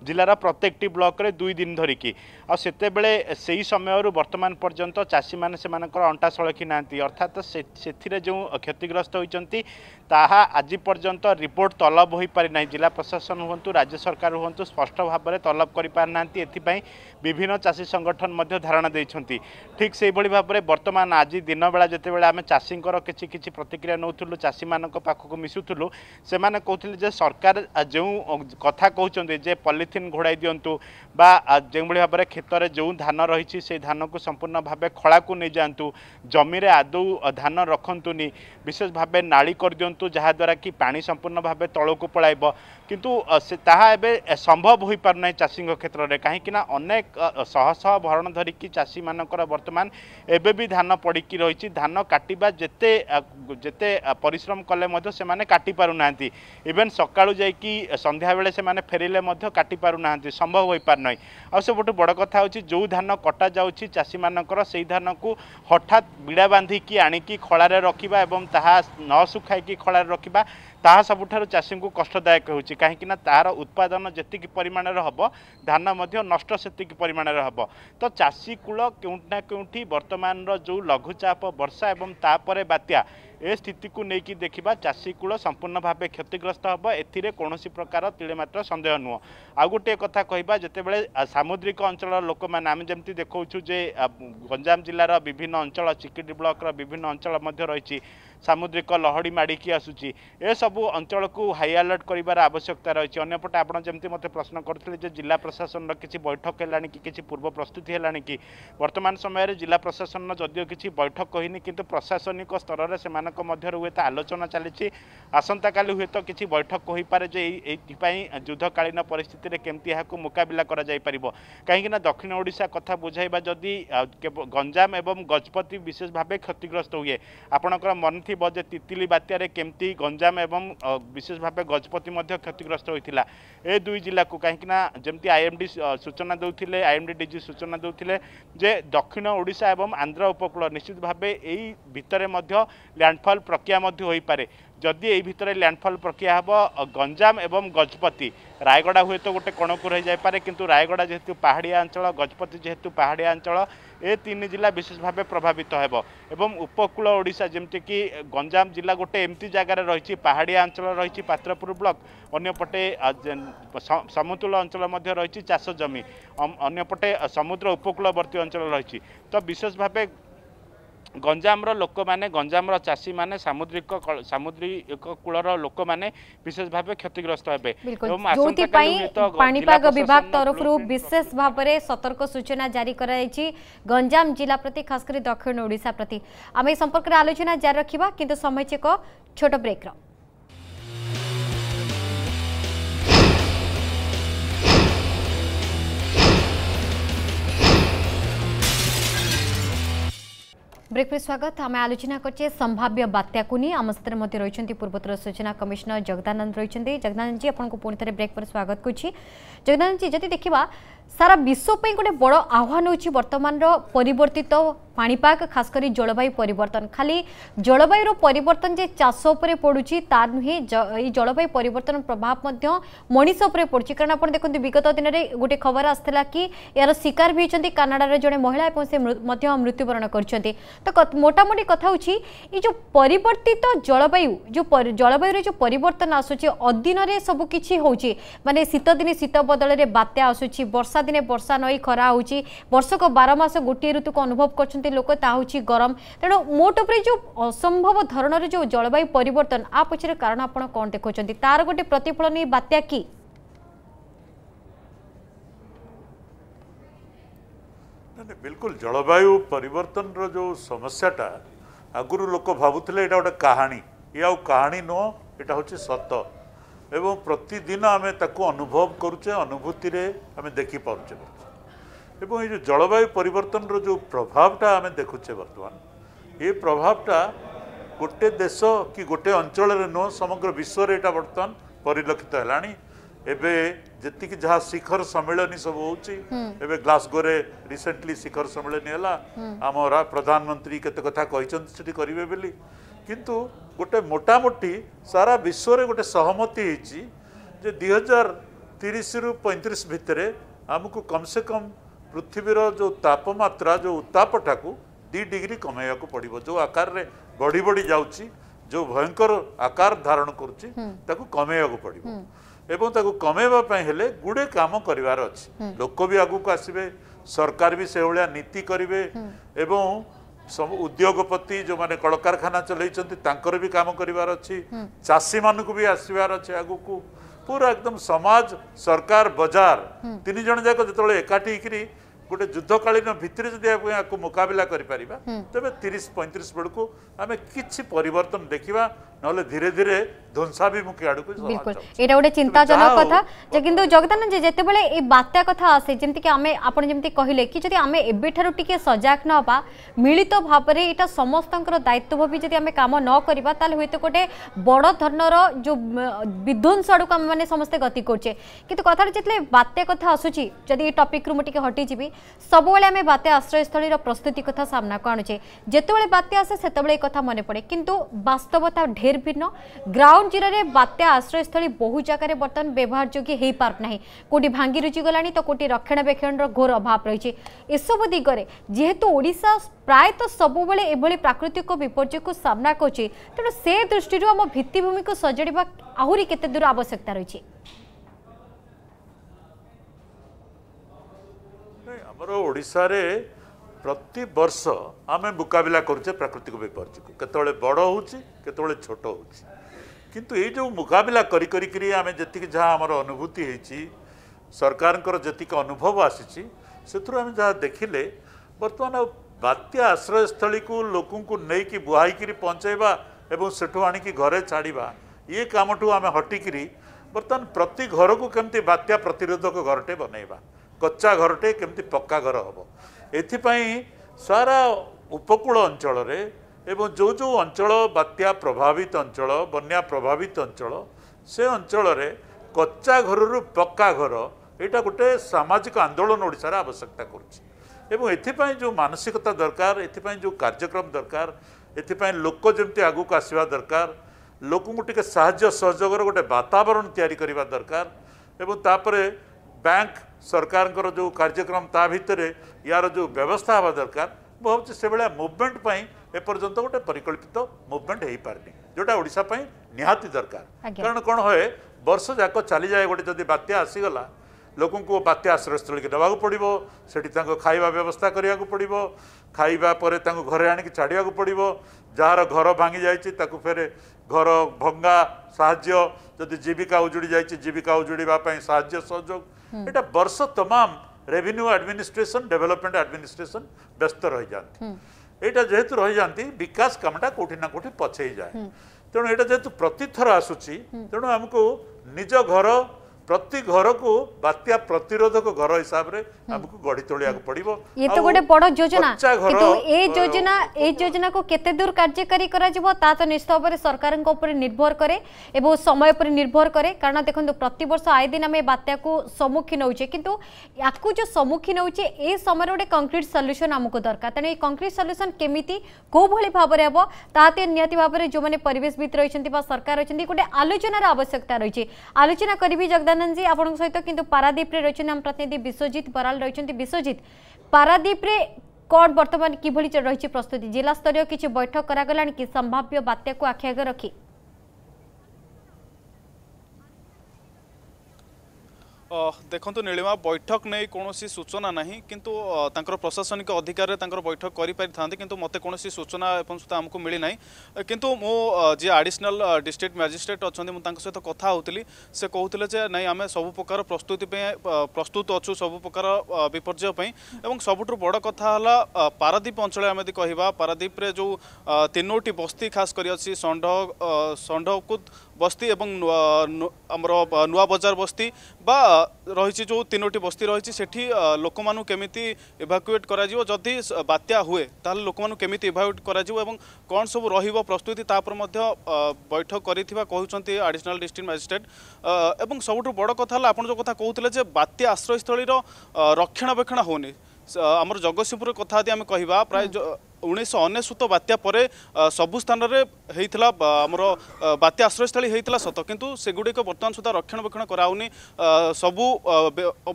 জেলার প্রত্যেকটি ব্লকরে দুই দিন ধরিকি আতবে সেই সময় বর্তমান পর্যন্ত চাষী মানে সে অন্টা সড়কি না অর্থাৎ সেথিরে যে ক্ষতিগ্রস্ত হয়েছেন তাহা আজ পর্যন্ত রিপোর্ট তলব হয়ে পারি না জেলা প্রশাসন হুম রাজ্য সরকার হুম স্পষ্ট ଭାବରେ ତଲବ କରିପାରୁନାହାନ୍ତି ଏଥିପାଇଁ ବିଭିନ୍ନ ଚାଷୀ ସଂଗଠନ ମଧ୍ୟ ଧାରଣା ଦେଇଛନ୍ତି ଠିକ୍ ସେହିଭଳି ଭାବରେ ବର୍ତ୍ତମାନ ଆଜି ଦିନବେଳା ଯେତେବେଳେ ଆମେ ଚାଷୀଙ୍କର କିଛି କିଛି ପ୍ରତିକ୍ରିୟା ନେଉଥିଲୁ ଚାଷୀମାନଙ୍କ ପାଖକୁ ମିଶୁଥିଲୁ ସେମାନେ କହୁଥିଲେ ଯେ ସରକାର ଯେଉଁ କଥା କହୁଛନ୍ତି ଯେ ପଲିଥିନ୍ ଘୋଡ଼ାଇ ଦିଅନ୍ତୁ ବା ଯେଉଁଭଳି ଭାବରେ କ୍ଷେତରେ ଯେଉଁ ଧାନ ରହିଛି সেই ধানକୁ ସମ୍ପୂର୍ଣ୍ଣ ଭାବେ ଖଳାକୁ ନେଇଯାଆନ୍ତୁ ଜମିରେ ଆଦୌ ଧାନ ରଖନ୍ତୁନି ବିଶେଷ ଭାବେ ନାଳି କରିଦିଅନ୍ତୁ ଯାହାଦ୍ୱାରା କି ପାଣି ସମ୍ପୂର୍ଣ୍ଣ ଭାବେ ତଳକୁ ପଳାଇବ কিন্তু তাহা এবে সম্ভব হয়ে হয়েপার না চাষী ক্ষেত্রে কী না অনেক শহ শহ ভরণ ধরিকি চাষী মানকর বর্তমান এবে বি ধান পড়িকি রয়েছে ধান কাটিবা যেতে যেতে পরিশ্রম কলে সে কাটি পু না ইভেন সকাল যাই বেড়ে সে ফেরিলে কাটি পু না সম্ভব হয়ে হয়েপার নয় আবু বড় কথা হচ্ছে যে ধান কটা যাচ্ছি চাষী মানকর সেই ধানকু হঠাৎ বিড়া বাঁধিকি আনিকি খড়ারে রখিবা এবং তাহা ন শুখাইকি খড়ারে রখিবা ତାହା ସବୁଠାରୁ ଚାଷୀଙ୍କୁ କଷ୍ଟଦାୟକ ହେଉଛି କାହିଁକି ନା ତାହାର ଉତ୍ପାଦନ ଯେତିକି ପରିମାଣରେ ହେବ ଧାନ ମଧ୍ୟ ନଷ୍ଟ ସେତିକି ପରିମାଣରେ ହେବ ତ ଚାଷୀ କୂଳ କେଉଁଠି ନା କେଉଁଠି ବର୍ତ୍ତମାନର ଯେଉଁ ଲଘୁଚାପ ବର୍ଷା ଏବଂ ତାପରେ ବାତ୍ୟା ଏ ସ୍ଥିତିକୁ ନେଇକି ଦେଖିବା ଚାଷୀ କୂଳ ସମ୍ପୂର୍ଣ୍ଣ ଭାବେ କ୍ଷତିଗ୍ରସ୍ତ ହେବ ଏଥିରେ କୌଣସି ପ୍ରକାର ତିଳେମାତ୍ର ସନ୍ଦେହ ନୁହଁ ଆଉ ଗୋଟିଏ କଥା କହିବା ଯେତେବେଳେ ସାମୁଦ୍ରିକ ଅଞ୍ଚଳର ଲୋକମାନେ ଆମେ ଯେମିତି ଦେଖାଉଛୁ ଯେ ଗଞ୍ଜାମ ଜିଲ୍ଲାର ବିଭିନ୍ନ ଅଞ୍ଚଳ ଚିକିଡ଼ି ବ୍ଲକର ବିଭିନ୍ନ ଅଞ୍ଚଳ ମଧ୍ୟ ରହିଛି সামুদ্রিক লহড়ি মাড়িকি আসুচি এসব অঞ্চলক হাই আলর্ট করবার আবশ্যকতা রয়েছে অন্যপটে আপনার যেমন মতো প্রশ্ন করলে যে জেলা প্রশাসন কিছু বৈঠক হল কি কিছু পূর্ব প্রস্তুতি হল কি বর্তমান সময়ের জেলা প্রশাসন যদিও কিছু বৈঠক হয়নি কিন্তু প্রশাসনিক স্তরের সে হুয়েত আলোচনা চালিছি আসন্তকালি হুয়েত কিছু বৈঠক হইপারে যে এইপাই যুদ্ধকালীন পরিস্থিতিতে কমিটি এখন মোকাবিলা করা যাই পারিব কিনা দক্ষিণ ওড়শা কথা বুঝাইবা যদি গঞ্জাম এবং গজপতি বিশেষভাবে ক্ষতিগ্রস্ত হুয়ে আপনার মনে জানিথিব যে তিতলি বাত্যারে কেমতি গঞ্জাম এবং বিশেষ ভাবে গজপতি মধ্যে ক্ষতিগ্রস্ত হয়েছিল এ দুই জেলাকু কিনা যেমতি আইএমডি সূচনা দেউলে আইএমডি ডিজি সূচনা দেউলে যে দক্ষিণ ওড়িশা এবং আন্ধ্র উপকূল নিশ্চিত ভাবে এই ভিতরে মধ্য ল্যান্ডফল প্রক্রিয়া মধ্য হইপারে যদি এই ভিতরে ল্যান্ডফল প্রক্রিয়া হব গঞ্জাম এবং গজপতি রায়গড়া হুয়েত গোটে কণকু রয়ে যাইপারে কিন্তু রায়গড়া যেহেতু পাহাড়িয়া অঞ্চল গজপতি যেহেতু পাহাড়িয়া অঞ্চল ଏ ତିନି ଜିଲ୍ଲା ବିଶେଷ ଭାବେ ପ୍ରଭାବିତ ହେବ ଏବଂ ଉପକୂଳ ଓଡ଼ିଶା ଯେମିତିକି ଗଞ୍ଜାମ ଜିଲ୍ଲା ଗୋଟେ ଏମିତି ଜାଗାରେ ରହିଛି ପାହାଡ଼ିଆ ଅଞ୍ଚଳ ରହିଛି ପାତ୍ରପୁର ବ୍ଲକ ଅନ୍ୟପଟେ ସମୁଦ୍ର ଅଞ୍ଚଳ ମଧ୍ୟ ରହିଛି ଚାଷ ଜମି ଅନ୍ୟପଟେ ସମୁଦ୍ର ଉପକୂଳବର୍ତ୍ତୀ ଅଞ୍ଚଳ ରହିଛି ତ ବିଶେଷ ଭାବେ ଗଞ୍ଜାମର ଲୋକମାନେ ଗଞ୍ଜାମର ଚାଷୀମାନେ ସାମୁଦ୍ରିକ ସାମୁଦ୍ରିକ କୂଳର ଲୋକମାନେ ବିଶେଷ ଭାବେ କ୍ଷତିଗ୍ରସ୍ତ ହେବେ ଯେଉଁଥିପାଇଁ ପାଣିପାଗ ବିଭାଗ ତରଫରୁ ବିଶେଷ ଭାବରେ ସତର୍କ ସୂଚନା ଜାରି କରାଯାଇଛି ଗଞ୍ଜାମ ଜିଲ୍ଲା ପ୍ରତି ଖାସ କରି ଦକ୍ଷିଣ ଓଡ଼ିଶା ପ୍ରତି ଆମେ ଏ ସମ୍ପର୍କରେ ଆଲୋଚନା ଜାରି ରଖିବା କିନ୍ତୁ ସମୟ ଛୋଟ ବ୍ରେକ୍ର ब्रेक में स्वागत आम आलोचना करे संभाव्य बात्या आम सत्य रही पूर्वतर सूचना कमिश्नर जगदानंद रही जगदानंद जी आपको पुणे ब्रेक पर स्वागत करी जगदानंद जी जदि देखा सारा विश्वपी गोटे बड़ आह्वान होर्तमान परिवर्तित पापाग खासकर जलवायु पर खाली जलवायु पर जे चाष पर पड़ू ता नुहे जलवायु परिवर्तन प्रभाव मनीष पड़ी कारण आप देखते विगत दिन में गोटे खबर आसाला कि यार शिकार भी होती कानाडार तो जो महिला और से मृत्युवरण कर मोटामोटी कथ हो पर जलवायु जो जलवायु जो पर आसूँ अदिन सबकि होने शीत दिन शीत बदल बात्या आसूँ बर्षा ବର୍ଷା ଦିନେ ବର୍ଷା ନଈ ଖରା ହେଉଛି ବର୍ଷକ ବାର ମାସ ଗୋଟିଏ ଋତୁକୁ ଅନୁଭବ କରୁଛନ୍ତି ଲୋକ ତାହା ହେଉଛି ଗରମ ତେଣୁ ମୋଟ ଉପରେ ଯେଉଁ ଅସମ୍ଭବ ଧରଣର ଯେଉଁ ଜଳବାୟୁ ପରିବର୍ତ୍ତନ ଆ ପଛରେ କାରଣ ଆପଣ କ'ଣ ଦେଖାଉଛନ୍ତି ତାର ଗୋଟିଏ ପ୍ରତିଫଳନ ଏଇ ବାତ୍ୟା କି ବିଲକୁଲ ଜଳବାୟୁ ପରିବର୍ତ୍ତନର ଯେଉଁ ସମସ୍ୟାଟା ଆଗରୁ ଲୋକ ଭାବୁଥିଲେ ଏଇଟା ଗୋଟେ କାହାଣୀ ଇଏ ଆଉ କାହାଣୀ ନୁହଁ ଏଇଟା ହେଉଛି ସତ ଏବଂ ପ୍ରତିଦିନ ଆମେ ତାକୁ ଅନୁଭବ କରୁଛେ ଅନୁଭୂତିରେ ଆମେ ଦେଖିପାରୁଛେ ବର୍ତ୍ତମାନ ଏବଂ ଏଇ ଯେଉଁ ଜଳବାୟୁ ପରିବର୍ତ୍ତନର ଯେଉଁ ପ୍ରଭାବଟା ଆମେ ଦେଖୁଛେ ବର୍ତ୍ତମାନ ଏ ପ୍ରଭାବଟା ଗୋଟେ ଦେଶ କି ଗୋଟେ ଅଞ୍ଚଳରେ ନୁହଁ ସମଗ୍ର ବିଶ୍ୱରେ ଏଇଟା ବର୍ତ୍ତମାନ ପରିଲକ୍ଷିତ ହେଲାଣି ଏବେ ଯେତିକି ଯାହା ଶିଖର ସମ୍ମିଳନୀ ସବୁ ହେଉଛି ଏବେ ଗ୍ଲାସ୍ଗୋରେ ରିସେଣ୍ଟଲି ଶିଖର ସମ୍ମିଳନୀ ହେଲା ଆମ ପ୍ରଧାନମନ୍ତ୍ରୀ କେତେ କଥା କହିଛନ୍ତି ସେଠି କରିବେ ବୋଲି କିନ୍ତୁ ଗୋଟେ ମୋଟାମୋଟି ସାରା ବିଶ୍ୱରେ ଗୋଟେ ସହମତି ହେଇଛି ଯେ ଦୁଇ ହଜାର ତିରିଶରୁ ପଇଁତିରିଶ ଭିତରେ ଆମକୁ ସେ କମ୍ ପୃଥିବୀର ଯେଉଁ ତାପମାତ୍ରା ଯେଉଁ ଉତ୍ତାପଟାକୁ ଦୁଇ ଡିଗ୍ରୀ କମାଇବାକୁ ପଡ଼ିବ ଯେଉଁ ଆକାରରେ ବଢ଼ି ବଢ଼ି ଯାଉଛି ଯେଉଁ ଭୟଙ୍କର ଆକାର ଧାରଣ କରୁଛି ତାକୁ କମାଇବାକୁ ପଡ଼ିବ ଏବଂ ତାକୁ କମାଇବା ପାଇଁ ହେଲେ ଗୁଡ଼ିଏ କାମ କରିବାର ଅଛି ଲୋକ ବି ଆଗକୁ ଆସିବେ ସରକାର ବି ସେଭଳିଆ ନୀତି କରିବେ ଏବଂ ସବୁ ଉଦ୍ୟୋଗପତି ଯେଉଁମାନେ କଳକାରଖାନା ଚଲେଇଛନ୍ତି ତାଙ୍କର ବି କାମ କରିବାର ଅଛି ଚାଷୀମାନଙ୍କୁ ବି ଆସିବାର ଅଛି ଆଗକୁ ପୁରା ଏକଦମ ସମାଜ ସରକାର ବଜାର ତିନି ଜଣ ଯାକ ଯେତେବେଳେ ଏକାଠି ହେଇକିରି ଗୋଟେ ଯୁଦ୍ଧକାଳୀନ ଭିତ୍ତିରେ ଯଦି ଆମେ ୟାକୁ ମୁକାବିଲା କରିପାରିବା ତେବେ ତିରିଶ ପଇଁତିରିଶ ବେଳକୁ ଆମେ କିଛି ପରିବର୍ତ୍ତନ ଦେଖିବା নহলে ধীরে ধীরে ধ্বংসাভিমুখী আড়ক বিলকুল এটা গোটে চিন্তাজনক কথা যে কিন্তু জগদানন্দ যে যেতবে এই বাত্যা কথা আসে যেমি আমি আপনার যেমি কহিলেন কি যদি আমি এবেঠার টিকি সজাগ নবা মিলিত ভাবে এটা সমস্ত দায়িত্ব ভাবি যদি আমি কাম নকরা তাহলে হয়তো গোটে বড় ধরনের যে বিধ্বংস আড়ক আমি মানে সমস্ত গতি করছে কিন্তু কথাটা যেতে বাত্যা কথা আসুচি যদি এই টপিক্রু মুটিকে হটি যাবি ସବୁବେଳେ ଆମେ ବାତ୍ୟା ଆଶ୍ରୟସ୍ଥଳୀର ପ୍ରସ୍ତୁତି କଥା ସାମ୍ନାକୁ ଆଣୁଛେ ଯେତେବେଳେ ବାତ୍ୟା ଆସେ ସେତେବେଳେ ଏ କଥା ମନେ ପଡ଼େ କିନ୍ତୁ ବାସ୍ତବତା ଢେର ଭିନ୍ନ ଗ୍ରାଉଣ୍ଡ ଜିରୋରେ ବାତ୍ୟା ଆଶ୍ରୟସ୍ଥଳୀ ବହୁ ଜାଗାରେ ବର୍ତ୍ତମାନ ବ୍ୟବହାର ଯୋଗ୍ୟ ହୋଇପାରୁନାହିଁ କେଉଁଠି ଭାଙ୍ଗି ରୁଜିଗଲାଣି ତ କେଉଁଠି ରକ୍ଷଣାବେକ୍ଷଣର ଘୋର ଅଭାବ ରହିଛି ଏସବୁ ଦିଗରେ ଯେହେତু ଓଡ଼ିଶା ପ୍ରାୟତଃ ସବୁବେଳେ ଏଭଳି ପ୍ରାକୃତିକ ବିପର୍ଯ୍ୟୟକୁ ସାମ୍ନା କରୁଛି ତେଣୁ ସେ ଦୃଷ୍ଟିରୁ ଆମ ଭିତ୍ତିଭୂମିକୁ ସଜାଡ଼ିବା ଆହୁରି କେତେ ଦୂର ଆବଶ୍ୟକତା ରହିଛି ଆମର ଓଡ଼ିଶାରେ ପ୍ରତିବର୍ଷ ଆମେ ମୁକାବିଲା କରୁଛେ ପ୍ରାକୃତିକ ବିପର୍ଯ୍ୟକୁ କେତେବେଳେ ବଡ଼ ହେଉଛି କେତେବେଳେ ଛୋଟ ହେଉଛି କିନ୍ତୁ ଏଇ ଯେଉଁ ମୁକାବିଲା କରି କରିକିରି ଆମେ ଯେତିକି ଯାହା ଆମର ଅନୁଭୂତି ହେଇଛି ସରକାରଙ୍କର ଯେତିକି ଅନୁଭବ ଆସିଛି ସେଥିରୁ ଆମେ ଯାହା ଦେଖିଲେ ବର୍ତ୍ତମାନ ଆଉ ବାତ୍ୟା ଆଶ୍ରୟସ୍ଥଳୀକୁ ଲୋକଙ୍କୁ ନେଇକି ବୁହାଇକିରି ପହଞ୍ଚାଇବା ଏବଂ ସେଠୁ ଆଣିକି ଘରେ ଛାଡ଼ିବା ଇଏ କାମଠୁ ଆମେ ହଟିକିରି ବର୍ତ୍ତମାନ ପ୍ରତି ଘରକୁ କେମିତି ବାତ୍ୟା ପ୍ରତିରୋଧକ ଘରଟେ ବନେଇବା କଚ୍ଚା ଘରଟେ କେମିତି ପକ୍କା ଘର ହେବ ଏଥିପାଇଁ ସାରା ଉପକୂଳ ଅଞ୍ଚଳରେ ଏବଂ ଯେଉଁ ଯେଉଁ ଅଞ୍ଚଳ ବାତ୍ୟା ପ୍ରଭାବିତ ଅଞ୍ଚଳ ବନ୍ୟା ପ୍ରଭାବିତ ଅଞ୍ଚଳ ସେ ଅଞ୍ଚଳରେ କଚ୍ଚା ଘରରୁ ପକ୍କା ଘର ଏଇଟା ଗୋଟେ ସାମାଜିକ ଆନ୍ଦୋଳନ ଓଡ଼ିଶାରେ ଆବଶ୍ୟକତା କରୁଛି ଏବଂ ଏଥିପାଇଁ ଯେଉଁ ମାନସିକତା ଦରକାର ଏଥିପାଇଁ ଯେଉଁ କାର୍ଯ୍ୟକ୍ରମ ଦରକାର ଏଥିପାଇଁ ଲୋକ ଯେମିତି ଆଗକୁ ଆସିବା ଦରକାର ଲୋକଙ୍କୁ ଟିକିଏ ସାହାଯ୍ୟ ସହଯୋଗର ଗୋଟେ ବାତାବରଣ ତିଆରି କରିବା ଦରକାର ଏବଂ ତାପରେ ବ୍ୟାଙ୍କ ସରକାରଙ୍କର ଯେଉଁ କାର୍ଯ୍ୟକ୍ରମ ତା ଭିତରେ ୟାର ଯେଉଁ ବ୍ୟବସ୍ଥା ହେବା ଦରକାର ମୁଁ ଭାବୁଛି ସେଭଳିଆ ମୁଭମେଣ୍ଟ ପାଇଁ ଏପର୍ଯ୍ୟନ୍ତ ଗୋଟେ ପରିକଳ୍ପିତ ମୁଭମେଣ୍ଟ ହେଇପାରିନି ଯେଉଁଟା ଓଡ଼ିଶା ପାଇଁ ନିହାତି ଦରକାର କାରଣ କ'ଣ ହୁଏ ବର୍ଷ ଯାକ ଚାଲିଯାଏ ଗୋଟେ ଯଦି ବାତ୍ୟା ଆସିଗଲା ଲୋକଙ୍କୁ ବାତ୍ୟା ଆଶ୍ରୟସ୍ଥଳୀକି ନେବାକୁ ପଡ଼ିବ ସେଠି ତାଙ୍କ ଖାଇବା ବ୍ୟବସ୍ଥା କରିବାକୁ ପଡ଼ିବ ଖାଇବା ପରେ ତାଙ୍କୁ ଘରେ ଆଣିକି ଛାଡ଼ିବାକୁ ପଡ଼ିବ ଯାହାର ଘର ଭାଙ୍ଗି ଯାଇଛି ତାକୁ ଫେରେ ଘର ଭଙ୍ଗା ସାହାଯ୍ୟ ଯଦି ଜୀବିକା ଉଜୁଡ଼ି ଯାଇଛି ଜୀବିକା ଉଜୁଡ଼ିବା ପାଇଁ ସାହାଯ୍ୟ ସହଯୋଗ এটা ବର୍ଷ ତମାମ ରେଭିନ୍ୟୁ ଆଡମିନିଷ୍ଟ୍ରେସନ ଡେଭଲପମେଣ୍ଟ ଆଡମିନିଷ୍ଟ୍ରେସନ ବ୍ୟସ୍ତ ରହିଯାଆନ୍ତି ଏଇଟା ଯେହେତୁ ରହିଯାଆନ୍ତି ବିକାଶ କାମଟା କୋଉଠି ନା କୋଉଠି ପଛେଇ ଯାଏ ତେଣୁ ଏଇଟା ଯେହେତୁ ପ୍ରତିଥର ଆସୁଛି ତେଣୁ ଆମକୁ ନିଜ ଘର প্রতি ঘরকু বাত্যা প্রতিরোধক ঘর হিসাবে আমাকে গড়ি তোলিয়া পড়ব ইয়ে তো গোটে বড় যোজনা কিন্তু এই যোজনা এই যোজনাকে কেতে দূর কার্যকারী করা যাব তা তো নিশ্চয় ভাবে সরকারଙ୍କ উপরে নির্ভর করে এবং সময় উপরে নির্ভর করে কারণ দেখুন প্রত্যর্ষ আয় দিন আমি বাত্যাকু সম্মুখীন হচ্ছে কিন্তু ইয়াকু যে সম্মুখীন হচ্ছে এই সময়ের গোটে কংক্রিট সল্যুসন আমাকে দরকার তেমন এই কংক্রিট সল্যুসন কেমিতি কোভাবে ভাবে হব তাতে নিহতি ভাবে যে পরিবেশবিদ রয়েছেন বা সরকার রয়েছেন গোটে আলোচনার আবশ্যকতা রয়েছে আলোচনা করবি জগদা ସଦାନନ୍ଦ ଜୀ ଆପଣଙ୍କ ସହିତ କିନ୍ତୁ ପାରାଦୀପରେ ରହିଛନ୍ତି ଆମ ପ୍ରତିନିଧି ବିଶ୍ୱଜିତ ବରାଲ ରହିଛନ୍ତି ବିଶ୍ୱଜିତ ପାରାଦୀପରେ କଣ ବର୍ତ୍ତମାନ କିଭଳି ରହିଛି ପ୍ରସ୍ତୁତି ଜିଲ୍ଲାସ୍ତରୀୟ କିଛି ବୈଠକ କରାଗଲାଣି କି ସମ୍ଭାବ୍ୟ ବାତ୍ୟାକୁ ଆଖି ଆଗରେ ରଖି ଦେଖନ୍ତୁ ନୀଳିମା ବୈଠକ ନେଇ କୌଣସି ସୂଚନା ନାହିଁ କିନ୍ତୁ ତାଙ୍କର ପ୍ରଶାସନିକ ଅଧିକାରରେ ତାଙ୍କର ବୈଠକ କରିପାରିଥାନ୍ତି କିନ୍ତୁ ମୋତେ କୌଣସି ସୂଚନା ଏପର୍ଯ୍ୟନ୍ତ ଆମକୁ ମିଳିନାହିଁ କିନ୍ତୁ ମୁଁ ଯିଏ ଆଡ଼ିସନାଲ୍ ଡିଷ୍ଟ୍ରିକ୍ଟ ମାଜିଷ୍ଟ୍ରେଟ୍ ଅଛନ୍ତି ମୁଁ ତାଙ୍କ ସହିତ କଥା ହେଉଥିଲି ସେ କହୁଥିଲେ ଯେ ନାଇଁ ଆମେ ସବୁ ପ୍ରକାର ପ୍ରସ୍ତୁତି ପାଇଁ ପ୍ରସ୍ତୁତ ଅଛୁ ସବୁ ପ୍ରକାର ବିପର୍ଯ୍ୟୟ ପାଇଁ ଏବଂ ସବୁଠୁ ବଡ଼ କଥା ହେଲା ପାରାଦ୍ୱୀପ ଅଞ୍ଚଳରେ ଆମେ ଯଦି କହିବା ପାରାଦ୍ୱୀପରେ ଯେଉଁ ତିନୋଟି ବସ୍ତି ଖାସ କରି ଷଣ୍ଢ ଷଣ୍ଢକୁ বস্তি এবং আমার নূয়া বজার বস্তি বা রয়েছে যে তিনোটি বস্তি রয়েছে সেটি লোক কেমিতি ইভাকুয়েট করা যদি বাত্যা হুয়ে তাহলে লোক কেমিতি ইভাকুয়েট করা এবং কম সব রহব প্রস্তুতি তাপর বৈঠক করে কুমার আডিশনাল ডিস্ট্রিক্ট ম্যাজিষ্ট্রেট এবং সবুঠ বড় কথা হল আপনার যে কথা কৌলে যে বাত্যা আশ্রয়স্থলীর রক্ষণাবেক্ষণ হোনি ଆମର ଜଗତସିଂହପୁର କଥା ଯଦି ଆମେ କହିବା ପ୍ରାୟ ଉଣେଇଶହ ଅନେଶ୍ୱତ ବାତ୍ୟା ପରେ ସବୁ ସ୍ଥାନରେ ହେଇଥିଲା ଆମର ବାତ୍ୟା ଆଶ୍ରୟସ୍ଥଳୀ ହେଇଥିଲା ସତ କିନ୍ତୁ ସେଗୁଡ଼ିକ ବର୍ତ୍ତମାନ ସୁଦ୍ଧା ରକ୍ଷଣାବେକ୍ଷଣ କରାହଉନି ସବୁ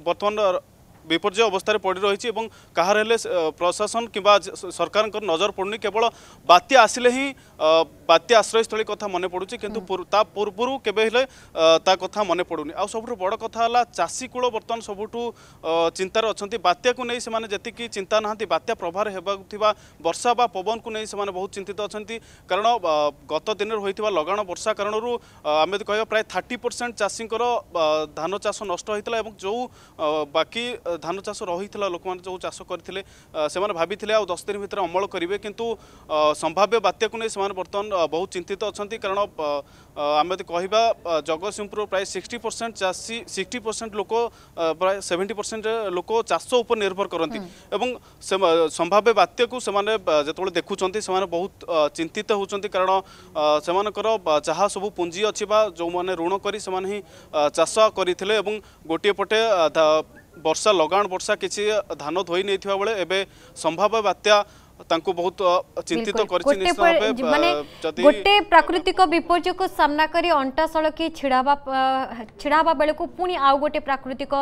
ବର୍ତ୍ତମାନ ବିପର୍ଯ୍ୟୟ ଅବସ୍ଥାରେ ପଡ଼ି ରହିଛି ଏବଂ କାହାର ହେଲେ ପ୍ରଶାସନ କିମ୍ବା ସରକାରଙ୍କର ନଜର ପଡ଼ୁନି କେବଳ ବାତ୍ୟା ଆସିଲେ ହିଁ ବାତ୍ୟା ଆଶ୍ରୟସ୍ଥଳୀ କଥା ମନେ ପଡ଼ୁଛି କିନ୍ତୁ ତା ପୂର୍ବରୁ କେବେ ହେଲେ ତା କଥା ମନେ ପଡ଼ୁନି ଆଉ ସବୁଠୁ ବଡ଼ କଥା ହେଲା ଚାଷୀକୂଳ ବର୍ତ୍ତମାନ ସବୁଠୁ ଚିନ୍ତାରେ ଅଛନ୍ତି ବାତ୍ୟାକୁ ନେଇ ସେମାନେ ଯେତିକି ଚିନ୍ତା ନାହାନ୍ତି ବାତ୍ୟା ପ୍ରଭାବ ହେବାକୁ ଥିବା ବର୍ଷା ବା ପବନକୁ ନେଇ ସେମାନେ ବହୁତ ଚିନ୍ତିତ ଅଛନ୍ତି କାରଣ ଗତ ଦିନରେ ହୋଇଥିବା ଲଗାଣ ବର୍ଷା କାରଣରୁ ଆମେ କହିବା ପ୍ରାୟ ଥାର୍ଟି ପରସେଣ୍ଟ ଚାଷୀଙ୍କର ଧାନ ଚାଷ ନଷ୍ଟ ହୋଇଥିଲା ଏବଂ ଯେଉଁ ବାକି ଧାନ ଚାଷ ରହିଥିଲା ଲୋକମାନେ ଯେଉଁ ଚାଷ କରିଥିଲେ ସେମାନେ ଭାବିଥିଲେ ଆଉ ଦଶ ଦିନ ଭିତରେ ଅମଳ କରିବେ କିନ୍ତୁ ସମ୍ଭାବ୍ୟ ବାତ୍ୟାକୁ ନେଇ ସେମାନେ ବର୍ତ୍ତମାନ ବହୁତ ଚିନ୍ତିତ ଅଛନ୍ତି କାରଣ ଆମେ ଯଦି କହିବା ଜଗତସିଂହପୁର ପ୍ରାୟ ସିକ୍ସଟି ପରସେଣ୍ଟ ଚାଷୀ ସିକ୍ସଟି ପରସେଣ୍ଟ ଲୋକ ପ୍ରାୟ ସେଭେଣ୍ଟି ପରସେଣ୍ଟ ଲୋକ ଚାଷ ଉପରେ ନିର୍ଭର କରନ୍ତି ଏବଂ ସେ ସମ୍ଭାବ୍ୟ ବାତ୍ୟାକୁ ସେମାନେ ଯେତେବେଳେ ଦେଖୁଛନ୍ତି ସେମାନେ ବହୁତ ଚିନ୍ତିତ ହେଉଛନ୍ତି କାରଣ ସେମାନଙ୍କର ଯାହା ସବୁ ପୁଞ୍ଜି ଅଛି ବା ଯେଉଁମାନେ ଋଣ କରି ସେମାନେ ହିଁ ଚାଷ କରିଥିଲେ ଏବଂ ଗୋଟିଏ ପଟେ ବର୍ଷା ଲଗାଣ ବର୍ଷା କିଛି ଧାନ ଧୋଇ ନେଇଥିବା ବେଳେ ଏବେ ସମ୍ଭାବ୍ୟ ବାତ୍ୟା ତାଙ୍କୁ ବହୁତ ଚିନ୍ତିତ କରିଛି ନିଶ୍ଚିତ ଭାବେ ଯଦି ଗୋଟେ ପ୍ରାକୃତିକ ବିପର୍ଯ୍ୟୟକୁ ସାମ୍ନା କରି ଅଣ୍ଟା ସଳଖି ଛିଡ଼ାବା ଛିଡ଼ାବା ବେଳକୁ ପୁଣି ଆଉ ଗୋଟେ ପ୍ରାକୃତିକ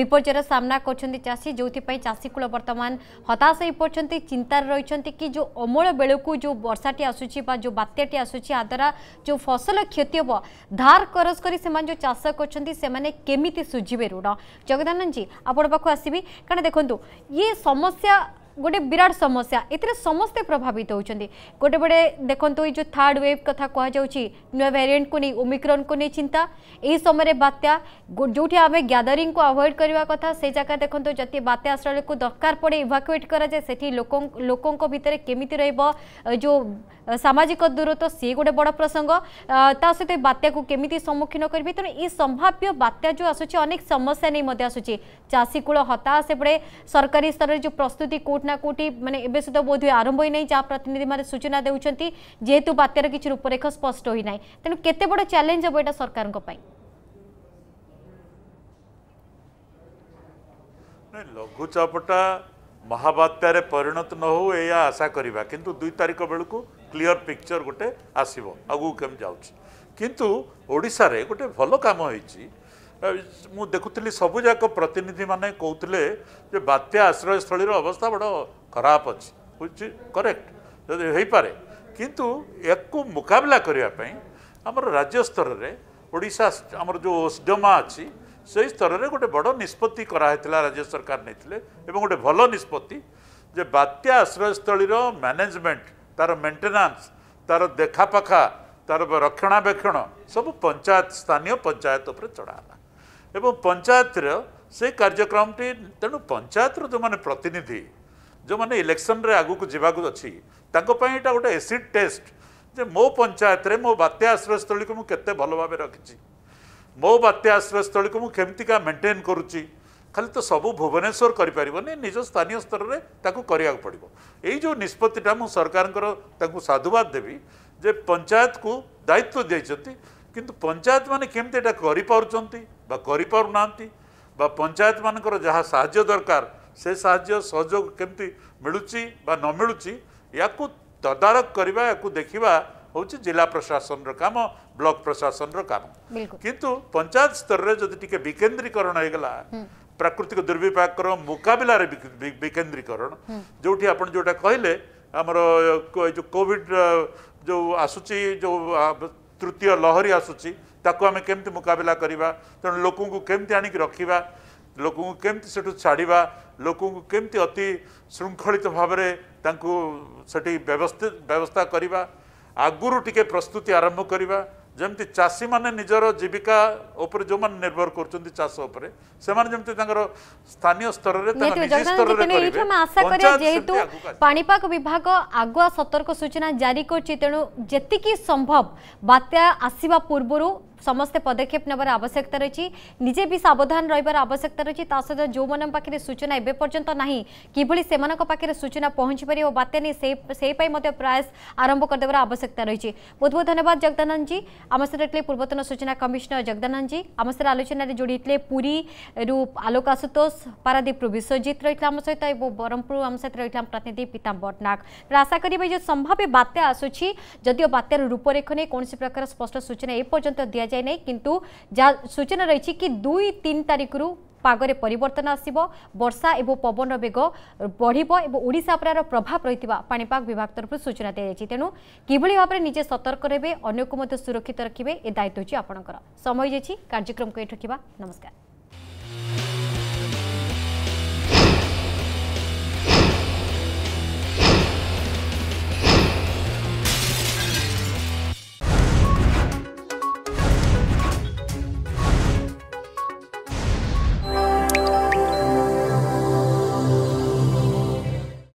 ବିପର୍ଯ୍ୟୟର ସାମ୍ନା କରୁଛନ୍ତି ଚାଷୀ ଯେଉଁଥିପାଇଁ ଚାଷୀକୂଳ ବର୍ତ୍ତମାନ ହତାଶ ହୋଇପଡ଼ୁଛନ୍ତି ଚିନ୍ତାରେ ରହିଛନ୍ତି କି ଯେଉଁ ଅମଳ ବେଳକୁ ଯେଉଁ ବର୍ଷାଟି ଆସୁଛି ବା ଯେଉଁ ବାତ୍ୟାଟି ଆସୁଛି ଆ ଦ୍ୱାରା ଯେଉଁ ଫସଲ କ୍ଷତି ହେବ ଧାର କରଜ କରି ସେମାନେ ଯେଉଁ ଚାଷ କରୁଛନ୍ତି ସେମାନେ କେମିତି ସୁଝିବେ ଋଣ ଜଗଦାନନ୍ଦଜୀ ଆପଣଙ୍କ ପାଖକୁ ଆସିବି କାରଣ ଦେଖନ୍ତୁ ଇଏ ସମସ୍ୟା गोटे विराट समस्या ए समस्ते प्रभावित होती गोटे बड़े देखो ये जो थार्ड वेव कथा कहु नुआ भेरिएंट को नहीं ओमिक्रन को नहीं चिंता यही समय बात्या जो आम को अवॉइड करने कथा से जगह देखो जी बात्या आश्रय को दरकार पड़े इवाकुएट कराए से लोकों भितर केमी रो সামাজিক দূরত্ব সি গোটে বড় প্রসঙ্গ তা সহ বাত্যাকে কমিটি সম্মুখীন করবে তেমন এই সম্ভাব্য বাত্যা যে আসুচি অনেক সমস্যা নিয়ে মধ্যে আসুচি চাষীকূল হতাশ এপটে সরকারি স্তরের যে প্রস্তুতি কোটি না কোটি মানে এবে সুদ্ধ বোধহয় আরম্ভ হয়ে নাই যা প্রতিনিধি মানে সূচনা দেউছেন যেহেতু বাত্যার কিছু রূপরেখ স্পষ্ট হয়ে না তেমন কেতে বড় চ্যালেঞ্জ হব এটা সরকারଙ୍କ ପାଇଁ ଲଘୁଚାପଟା ମହାବାତ୍ୟାରେ ପରିଣତ ନ ହେଉ ଏହା ଆଶା କରିବା କିନ୍ତୁ ଦୁଇ ତାରିଖ ବେଳକୁ କ୍ଲିଅର ପିକ୍ଚର ଗୋଟେ ଆସିବ ଆଗକୁ କେମିତି ଯାଉଛି କିନ୍ତୁ ଓଡ଼ିଶାରେ ଗୋଟେ ଭଲ କାମ ହେଇଛି ମୁଁ ଦେଖୁଥିଲି ସବୁଯାକ ପ୍ରତିନିଧିମାନେ କହୁଥିଲେ ଯେ ବାତ୍ୟା ଆଶ୍ରୟସ୍ଥଳୀର ଅବସ୍ଥା ବଡ଼ ଖରାପ ଅଛି ହେଉଛି କରେକ୍ଟ ଯଦି ହେଇପାରେ କିନ୍ତୁ ୟାକୁ ମୁକାବିଲା କରିବା ପାଇଁ ଆମର ରାଜ୍ୟସ୍ତରରେ ଓଡ଼ିଶା ଆମର ଯେଉଁ ଓସ୍ଡମା ଅଛି ସେହି ସ୍ତରରେ ଗୋଟେ ବଡ଼ ନିଷ୍ପତ୍ତି କରାହେଇଥିଲା ରାଜ୍ୟ ସରକାର ନେଇଥିଲେ ଏବଂ ଗୋଟେ ଭଲ ନିଷ୍ପତ୍ତି ଯେ ବାତ୍ୟା ଆଶ୍ରୟସ୍ଥଳୀର ମ୍ୟାନେଜମେଣ୍ଟ ତା'ର ମେଣ୍ଟେନାନ୍ସ ତା'ର ଦେଖାପାଖା ତା'ର ରକ୍ଷଣାବେକ୍ଷଣ ସବୁ ପଞ୍ଚାୟତ ସ୍ଥାନୀୟ ପଞ୍ଚାୟତ ଉପରେ ଚଢ଼ାହେଲା ଏବଂ ପଞ୍ଚାୟତର ସେ କାର୍ଯ୍ୟକ୍ରମଟି ତେଣୁ ପଞ୍ଚାୟତର ଯେଉଁମାନେ ପ୍ରତିନିଧି ଯେଉଁମାନେ ଇଲେକ୍ସନରେ ଆଗକୁ ଯିବାକୁ ଅଛି ତାଙ୍କ ପାଇଁ ଏଇଟା ଗୋଟେ ଏସିଡ୍ ଟେଷ୍ଟ ଯେ ମୋ ପଞ୍ଚାୟତରେ ମୋ ବାତ୍ୟା ଆଶ୍ରୟସ୍ଥଳୀକୁ ମୁଁ କେତେ ଭଲ ଭାବେ ରଖିଛି ମୋ ବାତ୍ୟା ଆଶ୍ରୟସ୍ଥଳୀକୁ ମୁଁ କେମିତିକା ମେଣ୍ଟେନ୍ କରୁଛି खाली तो सब भुवनेश्वर करज स्थानीय स्तर में पड़ो यो निष्पत्ति मुझ सरकार साधुवाद देवी जे पंचायत को दायित्व देखते कि पंचायत मैंने केमती एटा करना पंचायत मानक जहाँ साज्य दरकार से साज्य सहयोग केमती मिलूँ न मिलू या तदारख करवा देखा हूँ जिला प्रशासन राम ब्लक प्रशासन राम किंतु पंचायत स्तर में जो टे विकेन्द्रीकरण होगा ପ୍ରାକୃତିକ ଦୁର୍ବିପାକର ମୁକାବିଲାରେ ବିକେନ୍ଦ୍ରୀକରଣ ଯେଉଁଠି ଆପଣ ଯେଉଁଟା କହିଲେ ଆମର ଯେଉଁ କୋଭିଡ ଯେଉଁ ଆସୁଛି ଯେଉଁ ତୃତୀୟ ଲହରୀ ଆସୁଛି ତାକୁ ଆମେ କେମିତି ମୁକାବିଲା କରିବା ତେଣୁ ଲୋକଙ୍କୁ କେମିତି ଆଣିକି ରଖିବା ଲୋକଙ୍କୁ କେମିତି ସେଠୁ ଛାଡ଼ିବା ଲୋକଙ୍କୁ କେମିତି ଅତି ଶୃଙ୍ଖଳିତ ଭାବରେ ତାଙ୍କୁ ସେଠି ବ୍ୟବସ୍ଥା କରିବା ଆଗରୁ ଟିକେ ପ୍ରସ୍ତୁତି ଆରମ୍ଭ କରିବା ଯେମିତି ଚାଷୀମାନେ ନିଜର ଜୀବିକା ଉପରେ ଯେଉଁମାନେ ନିର୍ଭର କରୁଛନ୍ତି ଚାଷ ଉପରେ ସେମାନେ ଯେମିତି ତାଙ୍କର ସ୍ଥାନୀୟ ସ୍ତରରେ ଯେହେତୁ ପାଣିପାଗ ବିଭାଗ ଆଗୁଆ ସତର୍କ ସୂଚନା ଜାରି କରୁଛି ତେଣୁ ଯେତିକି ସମ୍ଭବ ବାତ୍ୟା ଆସିବା ପୂର୍ବରୁ समस्ते पदक्षेप नवर आवश्यकता रही निजे भी सवधान रहीबार आवश्यकता रही सहित जो मैंने सूचना एवं पर्यटन ना कि पाखे सूचना पहुंच पार बात्यापाई प्रयास आरंभ करदेव आवश्यकता रही बहुत बहुत धन्यवाद जगदानंद जी आम सहित पूर्वतन सूचना कमिश्नर जगदानंद जी आम सहित आलोचन जोड़ी थे पूरी रू आलोक आशुतोष पारादीप रू विश्वजित रही आम सहित ब्रह्मपुर आम सहित रही प्रतिनिधि पीताम पट्टनायक आशा करेंगे जो संभाव्य बात्या आसूसी जदिव बात्यार रूपरेख नहीं कौन प्रकार स्पष्ट सूचना एपर्तंत दि जाए ଯାଇ ନାହିଁ କିନ୍ତୁ ଯାହା ସୂଚନା ରହିଛି କି ଦୁଇ ତିନି ତାରିଖରୁ ପାଗରେ ପରିବର୍ତ୍ତନ ଆସିବ ବର୍ଷା ଏବଂ ପବନର ବେଗ ବଢ଼ିବ ଏବଂ ଓଡ଼ିଶା ଉପରେ ପ୍ରଭାବ ରହିଥିବା ପାଣିପାଗ ବିଭାଗ ତରଫରୁ ସୂଚନା ଦିଆଯାଇଛି ତେଣୁ କିଭଳି ଭାବରେ ନିଜେ ସତର୍କ ରହିବେ ଅନ୍ୟକୁ ମଧ୍ୟ ସୁରକ୍ଷିତ ରଖିବେ ଏ ଦାୟିତ୍ୱ ହେଉଛି ଆପଣଙ୍କର ସମୟ ଯାଇଛି କାର୍ଯ୍ୟକ୍ରମକୁ ଏଠି ରଖିବା ନମସ୍କାର